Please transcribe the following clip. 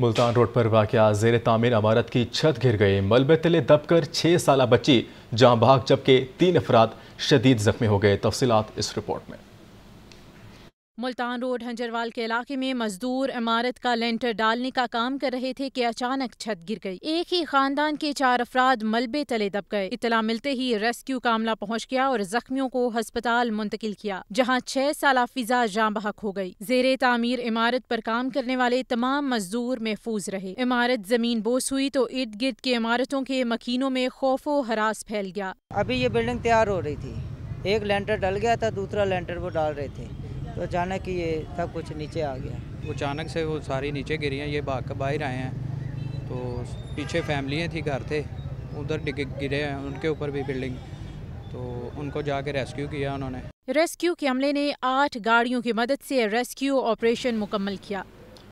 Multan road पर वाक़ जेर तामीर इमारत की छत गिर गई मलबे तले दबकर छः साल बच्ची जहां भाग जबकि तीन अफराद शदीद जख्मी हो गए तफसीत इस रिपोर्ट में मुल्तान रोड हंजरवाल के इलाके में मजदूर इमारत का लेंटर डालने का काम कर रहे थे कि अचानक छत गिर गई एक ही खानदान के चार अफराद मलबे तले दब गए इतला मिलते ही रेस्क्यू का अमला पहुँच गया और जख्मियों को अस्पताल मुंतकिल किया जहाँ छह साल फिजा जाँ बहक हो गयी जेर तामीर इमारत पर काम करने वाले तमाम मजदूर महफूज रहे इमारत जमीन बोस हुई तो इर्द गिर्द के इमारतों के मकीनों में खौफो हरास फैल गया अभी ये बिल्डिंग तैयार हो रही थी एक लेंटर डल गया था दूसरा लेंटर वो डाल रहे थे तो अचानक ही ये सब कुछ नीचे आ गया वो अचानक से वो सारी नीचे गिरी हैं ये भाग बाहर आए हैं तो पीछे फैमिलियाँ थी घर थे उधर गिरे हैं उनके ऊपर भी बिल्डिंग तो उनको जाके रेस्क्यू किया उन्होंने रेस्क्यू के अमले ने आठ गाड़ियों की मदद से रेस्क्यू ऑपरेशन मुकम्मल किया